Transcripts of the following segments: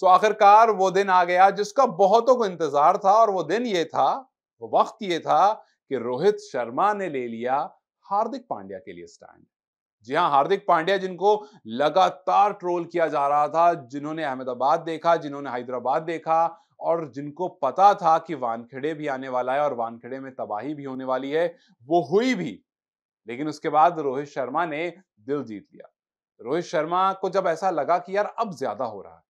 सो आखिरकार वो दिन आ गया जिसका बहुतों को इंतजार था और वो दिन ये था वो वक्त ये था कि रोहित शर्मा ने ले लिया हार्दिक पांड्या के लिए स्टैंड जी हाँ हार्दिक पांड्या जिनको लगातार ट्रोल किया जा रहा था जिन्होंने अहमदाबाद देखा जिन्होंने हैदराबाद देखा और जिनको पता था कि वानखेड़े भी आने वाला है और वानखेड़े में तबाही भी होने वाली है वो हुई भी लेकिन उसके बाद रोहित शर्मा ने दिल जीत लिया रोहित शर्मा को जब ऐसा लगा कि यार अब ज्यादा हो रहा है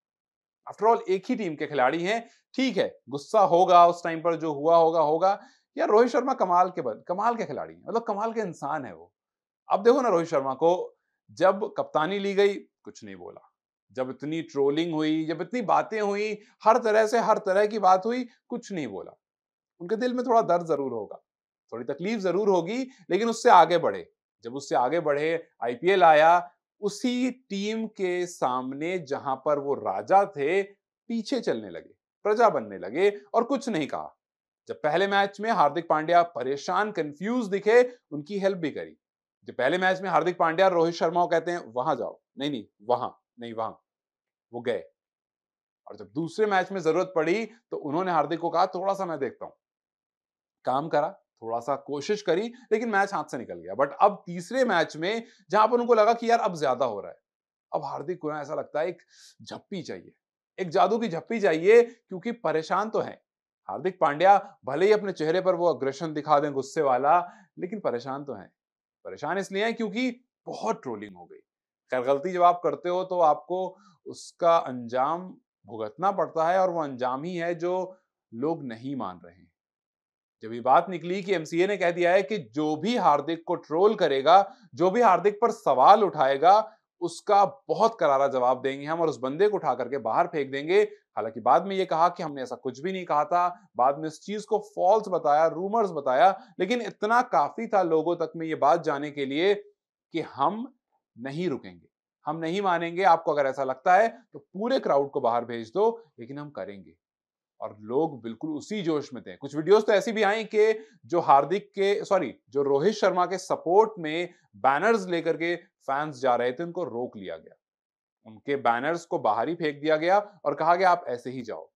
आफ्टरऑल एक ही टीम के खिलाड़ी हैं ठीक है गुस्सा होगा उस टाइम पर जो हुआ होगा होगा या रोहित शर्मा कमाल के बन कमाल के खिलाड़ी हैं मतलब कमाल के इंसान है वो अब देखो ना रोहित शर्मा को जब कप्तानी ली गई कुछ नहीं बोला जब इतनी ट्रोलिंग हुई जब इतनी बातें हुई हर तरह से हर तरह की बात हुई कुछ नहीं बोला उनके दिल में थोड़ा दर्द जरूर होगा थोड़ी तकलीफ जरूर होगी लेकिन उससे आगे बढ़े जब उससे आगे बढ़े आईपीएल आया उसी टीम के सामने जहां पर वो राजा थे पीछे चलने लगे प्रजा बनने लगे और कुछ नहीं कहा जब पहले मैच में हार्दिक पांड्या परेशान कंफ्यूज दिखे उनकी हेल्प भी करी जब पहले मैच में हार्दिक पांड्या रोहित शर्मा को कहते हैं वहां जाओ नहीं नहीं वहां नहीं वहां वो गए और जब दूसरे मैच में जरूरत पड़ी तो उन्होंने हार्दिक को कहा थोड़ा सा मैं देखता हूं काम करा थोड़ा सा कोशिश करी लेकिन मैच हाथ से निकल गया बट अब तीसरे मैच में जहां पर उनको लगा कि यार अब ज्यादा हो रहा है अब हार्दिक को ऐसा लगता है एक झप्पी चाहिए एक जादू की झप्पी चाहिए क्योंकि परेशान तो है हार्दिक पांड्या भले ही अपने चेहरे पर वो अग्रेशन दिखा दें गुस्से वाला लेकिन परेशान तो है परेशान इसलिए है क्योंकि बहुत ट्रोलिंग हो गई खैर गलती जब आप करते हो तो आपको उसका अंजाम भुगतना पड़ता है और वो अंजाम ही है जो लोग नहीं मान रहे हैं जब ये बात निकली कि एमसीए ने कह दिया है कि जो भी हार्दिक को ट्रोल करेगा जो भी हार्दिक पर सवाल उठाएगा उसका बहुत करारा जवाब देंगे हम और उस बंदे को उठा करके बाहर फेंक देंगे हालांकि बाद में ये कहा कि हमने ऐसा कुछ भी नहीं कहा था बाद में इस चीज को फॉल्स बताया रूमर्स बताया लेकिन इतना काफी था लोगों तक में ये बात जाने के लिए कि हम नहीं रुकेंगे हम नहीं मानेंगे आपको अगर ऐसा लगता है तो पूरे क्राउड को बाहर भेज दो लेकिन हम करेंगे और लोग बिल्कुल उसी जोश में थे कुछ वीडियोस तो ऐसी भी आई कि जो हार्दिक के सॉरी जो रोहित शर्मा के सपोर्ट में बैनर्स लेकर के फैंस जा रहे थे उनको रोक लिया गया उनके बैनर्स को बाहर ही फेंक दिया गया और कहा गया आप ऐसे ही जाओ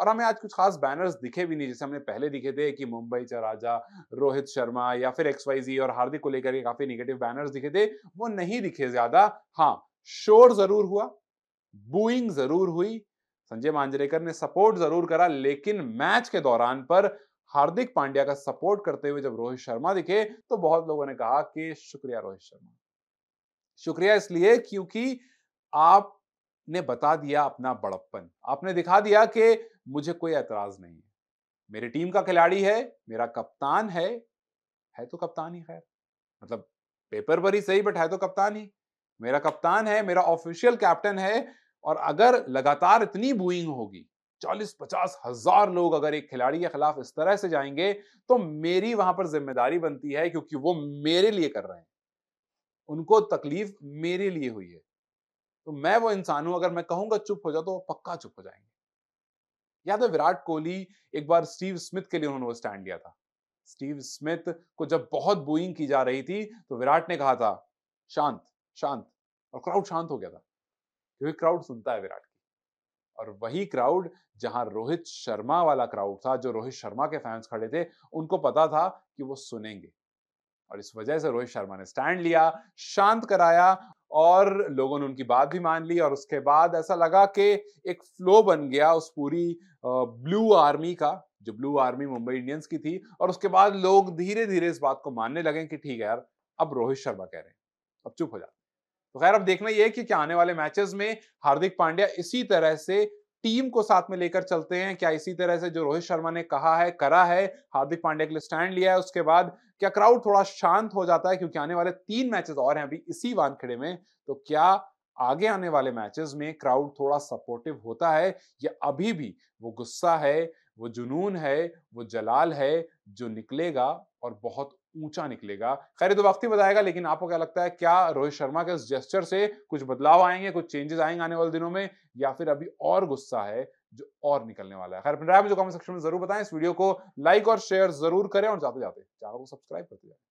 और हमें आज कुछ खास बैनर्स दिखे भी नहीं जैसे हमने पहले दिखे थे कि मुंबई च राजा रोहित शर्मा या फिर एक्स वाई जी और हार्दिक को लेकर के काफी निगेटिव बैनर्स दिखे थे वो नहीं दिखे ज्यादा हाँ शोर जरूर हुआ बूइंग जरूर हुई संजय मांजरेकर ने सपोर्ट जरूर करा लेकिन मैच के दौरान पर हार्दिक पांड्या का सपोर्ट करते हुए जब रोहित शर्मा दिखे तो बहुत लोगों ने कहा कि शुक्रिया रोहित शर्मा शुक्रिया इसलिए क्योंकि आपने बता दिया अपना बड़प्पन आपने दिखा दिया कि मुझे कोई एतराज नहीं है मेरी टीम का खिलाड़ी है मेरा कप्तान है है तो कप्तान ही खैर मतलब पेपर पर ही सही बट है तो कप्तान ही मेरा कप्तान है मेरा ऑफिशियल कैप्टन है और अगर लगातार इतनी बुइंग होगी चालीस पचास हजार लोग अगर एक खिलाड़ी के खिलाफ इस तरह से जाएंगे तो मेरी वहां पर जिम्मेदारी बनती है क्योंकि वो मेरे लिए कर रहे हैं उनको तकलीफ मेरे लिए हुई है तो मैं वो इंसान हूं अगर मैं कहूंगा चुप हो जाओ तो पक्का चुप हो जाएंगे याद है विराट कोहली एक बार स्टीव स्मिथ के लिए उन्होंने वो स्टैंड लिया था स्टीव स्मिथ को जब बहुत बुइंग की जा रही थी तो विराट ने कहा था शांत शांत और क्राउड शांत हो गया था क्योंकि क्राउड सुनता है विराट की और वही क्राउड जहां रोहित शर्मा वाला क्राउड था जो रोहित शर्मा के फैंस खड़े थे उनको पता था कि वो सुनेंगे और इस वजह से रोहित शर्मा ने स्टैंड लिया शांत कराया और लोगों ने उनकी बात भी मान ली और उसके बाद ऐसा लगा कि एक फ्लो बन गया उस पूरी ब्लू आर्मी का जो ब्लू आर्मी मुंबई इंडियंस की थी और उसके बाद लोग धीरे धीरे इस बात को मानने लगे कि ठीक है यार अब रोहित शर्मा कह रहे हैं अब चुप हो जाते तो खैर अब देखना यह है कि क्या आने वाले मैचेस में हार्दिक पांड्या इसी तरह से टीम को साथ में लेकर चलते हैं क्या इसी तरह से जो रोहित शर्मा ने कहा है करा है हार्दिक पांड्या के लिए स्टैंड लिया है उसके बाद क्या क्राउड थोड़ा शांत हो जाता है क्योंकि आने वाले तीन मैचेस और हैं अभी इसी वानखेड़े में तो क्या आगे आने वाले मैचेस में क्राउड थोड़ा सपोर्टिव होता है या अभी भी वो गुस्सा है वो जुनून है वो जलाल है जो निकलेगा और बहुत ऊंचा निकलेगा खैर तो वक्त ही बताएगा लेकिन आपको क्या लगता है क्या रोहित शर्मा के उस जेस्चर से कुछ बदलाव आएंगे कुछ चेंजेस आएंगे आने वाले दिनों में या फिर अभी और गुस्सा है जो और निकलने वाला है खैर अपनी राय जो कमेंट सेक्शन में जरूर बताएं इस वीडियो को लाइक और शेयर जरूर करें और जाते जाते चैनल को सब्सक्राइब करते जाए